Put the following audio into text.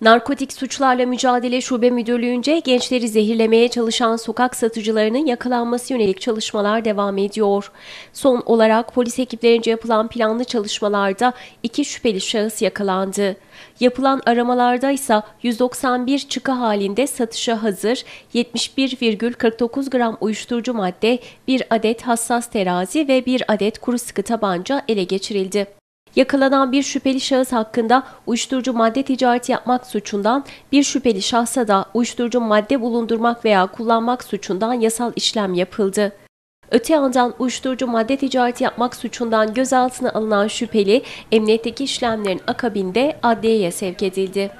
Narkotik Suçlarla Mücadele Şube Müdürlüğü'nce gençleri zehirlemeye çalışan sokak satıcılarının yakalanması yönelik çalışmalar devam ediyor. Son olarak polis ekiplerince yapılan planlı çalışmalarda iki şüpheli şahıs yakalandı. Yapılan aramalarda ise 191 çıkı halinde satışa hazır 71,49 gram uyuşturucu madde, bir adet hassas terazi ve bir adet kuru sıkı tabanca ele geçirildi yakalanan bir şüpheli şahıs hakkında uyuşturucu madde ticareti yapmak suçundan, bir şüpheli şahsa da uyuşturucu madde bulundurmak veya kullanmak suçundan yasal işlem yapıldı. Öte yandan uyuşturucu madde ticareti yapmak suçundan gözaltına alınan şüpheli emniyetteki işlemlerin akabinde adliyeye sevk edildi.